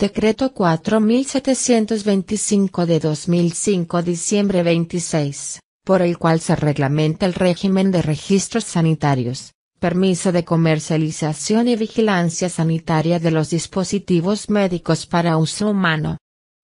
Decreto 4725 de 2005 diciembre 26, por el cual se reglamenta el régimen de registros sanitarios, permiso de comercialización y vigilancia sanitaria de los dispositivos médicos para uso humano.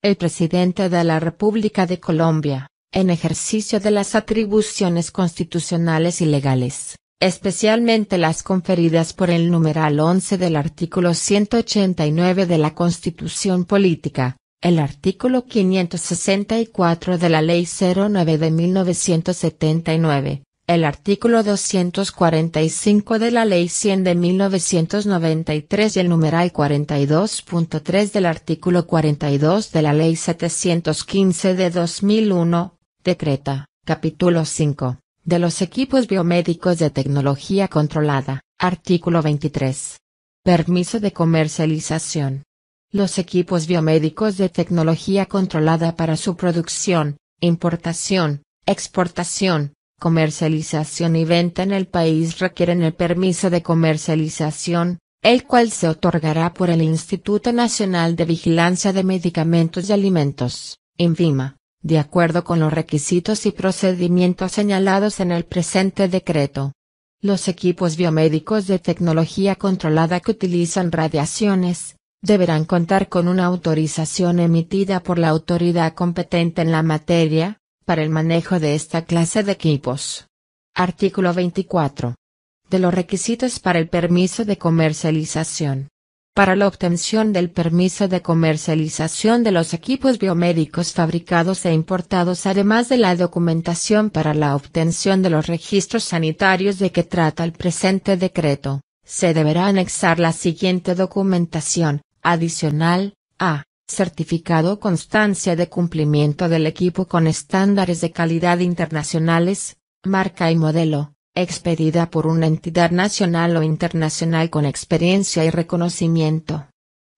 El presidente de la República de Colombia, en ejercicio de las atribuciones constitucionales y legales, especialmente las conferidas por el numeral 11 del artículo 189 de la Constitución Política, el artículo 564 de la Ley 09 de 1979, el artículo 245 de la Ley 100 de 1993 y el numeral 42.3 del artículo 42 de la Ley 715 de 2001, decreta, capítulo 5 de los equipos biomédicos de tecnología controlada, artículo 23. Permiso de comercialización. Los equipos biomédicos de tecnología controlada para su producción, importación, exportación, comercialización y venta en el país requieren el permiso de comercialización, el cual se otorgará por el Instituto Nacional de Vigilancia de Medicamentos y Alimentos, INVIMA de acuerdo con los requisitos y procedimientos señalados en el presente decreto. Los equipos biomédicos de tecnología controlada que utilizan radiaciones, deberán contar con una autorización emitida por la autoridad competente en la materia, para el manejo de esta clase de equipos. Artículo 24. De los requisitos para el permiso de comercialización para la obtención del permiso de comercialización de los equipos biomédicos fabricados e importados además de la documentación para la obtención de los registros sanitarios de que trata el presente decreto, se deberá anexar la siguiente documentación, adicional, a, certificado constancia de cumplimiento del equipo con estándares de calidad internacionales, marca y modelo, expedida por una entidad nacional o internacional con experiencia y reconocimiento.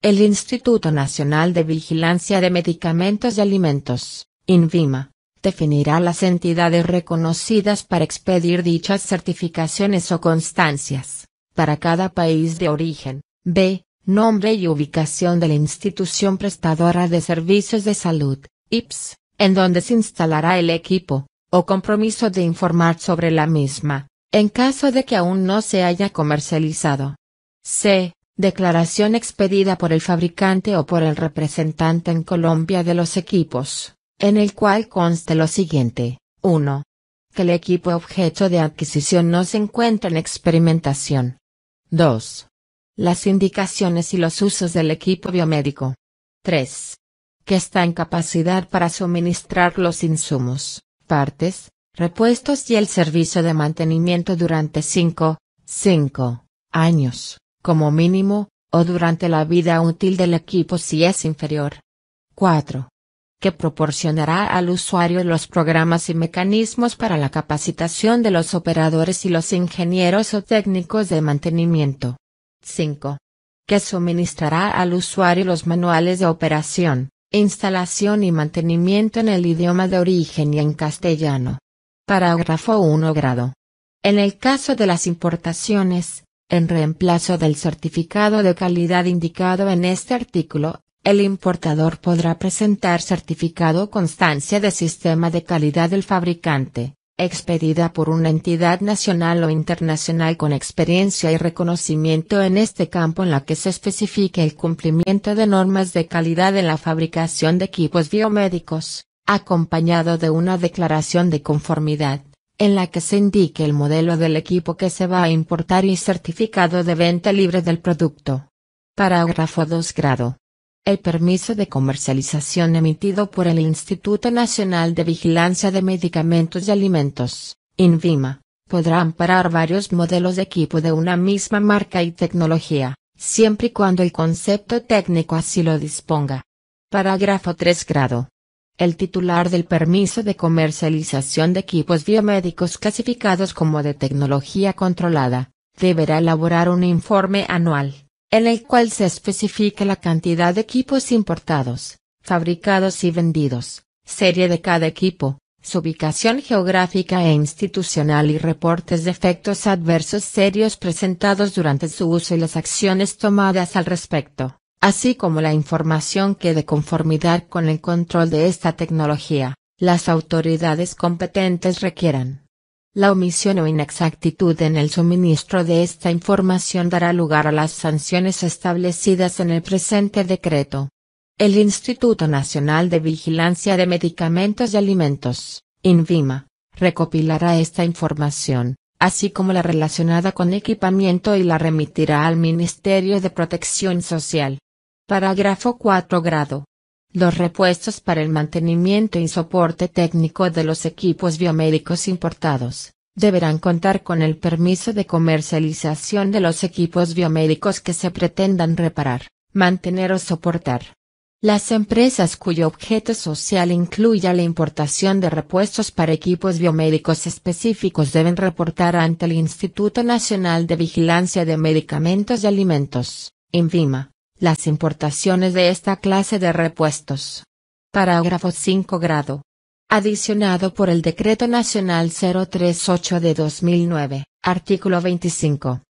El Instituto Nacional de Vigilancia de Medicamentos y Alimentos, INVIMA, definirá las entidades reconocidas para expedir dichas certificaciones o constancias, para cada país de origen, b. Nombre y ubicación de la institución prestadora de servicios de salud, IPS, en donde se instalará el equipo, o compromiso de informar sobre la misma, en caso de que aún no se haya comercializado. C. Declaración expedida por el fabricante o por el representante en Colombia de los equipos, en el cual conste lo siguiente. 1. Que el equipo objeto de adquisición no se encuentra en experimentación. 2. Las indicaciones y los usos del equipo biomédico. 3. Que está en capacidad para suministrar los insumos partes, repuestos y el servicio de mantenimiento durante 5, 5 años, como mínimo, o durante la vida útil del equipo si es inferior. 4. Que proporcionará al usuario los programas y mecanismos para la capacitación de los operadores y los ingenieros o técnicos de mantenimiento. 5. Que suministrará al usuario los manuales de operación, Instalación y mantenimiento en el idioma de origen y en castellano. Parágrafo 1 grado. En el caso de las importaciones, en reemplazo del certificado de calidad indicado en este artículo, el importador podrá presentar certificado constancia de sistema de calidad del fabricante expedida por una entidad nacional o internacional con experiencia y reconocimiento en este campo en la que se especifique el cumplimiento de normas de calidad en la fabricación de equipos biomédicos, acompañado de una declaración de conformidad, en la que se indique el modelo del equipo que se va a importar y certificado de venta libre del producto. Parágrafo 2 grado. El permiso de comercialización emitido por el Instituto Nacional de Vigilancia de Medicamentos y Alimentos, INVIMA, podrá amparar varios modelos de equipo de una misma marca y tecnología, siempre y cuando el concepto técnico así lo disponga. Parágrafo 3 grado. El titular del permiso de comercialización de equipos biomédicos clasificados como de tecnología controlada, deberá elaborar un informe anual en el cual se especifica la cantidad de equipos importados, fabricados y vendidos, serie de cada equipo, su ubicación geográfica e institucional y reportes de efectos adversos serios presentados durante su uso y las acciones tomadas al respecto, así como la información que de conformidad con el control de esta tecnología, las autoridades competentes requieran. La omisión o inexactitud en el suministro de esta información dará lugar a las sanciones establecidas en el presente decreto. El Instituto Nacional de Vigilancia de Medicamentos y Alimentos, INVIMA, recopilará esta información, así como la relacionada con equipamiento y la remitirá al Ministerio de Protección Social. Parágrafo 4 grado. Los repuestos para el mantenimiento y soporte técnico de los equipos biomédicos importados, deberán contar con el permiso de comercialización de los equipos biomédicos que se pretendan reparar, mantener o soportar. Las empresas cuyo objeto social incluya la importación de repuestos para equipos biomédicos específicos deben reportar ante el Instituto Nacional de Vigilancia de Medicamentos y Alimentos, INVIMA, las importaciones de esta clase de repuestos. Parágrafo 5 grado. Adicionado por el Decreto Nacional 038 de 2009, artículo 25.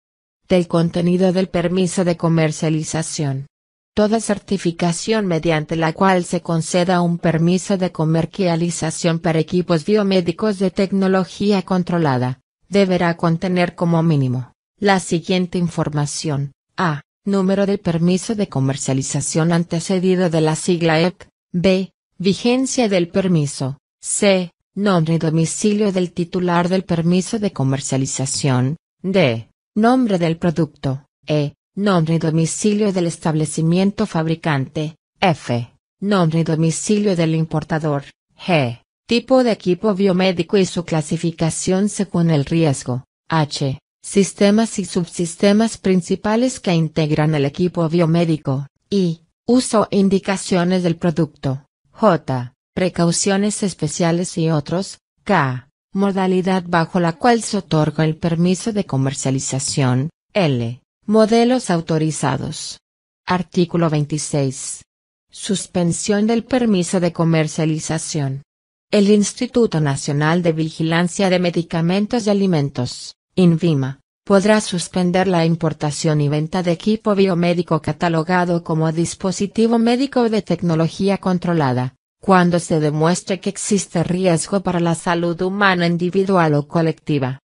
Del contenido del permiso de comercialización. Toda certificación mediante la cual se conceda un permiso de comercialización para equipos biomédicos de tecnología controlada, deberá contener como mínimo, la siguiente información. A número del permiso de comercialización antecedido de la sigla EP. b. vigencia del permiso, c. nombre y domicilio del titular del permiso de comercialización, d. nombre del producto, e. nombre y domicilio del establecimiento fabricante, f. nombre y domicilio del importador, g. tipo de equipo biomédico y su clasificación según el riesgo, h sistemas y subsistemas principales que integran el equipo biomédico, y, uso e indicaciones del producto, J, precauciones especiales y otros, K, modalidad bajo la cual se otorga el permiso de comercialización, L, modelos autorizados. Artículo 26. Suspensión del permiso de comercialización. El Instituto Nacional de Vigilancia de Medicamentos y Alimentos, INVIMA, podrá suspender la importación y venta de equipo biomédico catalogado como dispositivo médico de tecnología controlada, cuando se demuestre que existe riesgo para la salud humana individual o colectiva,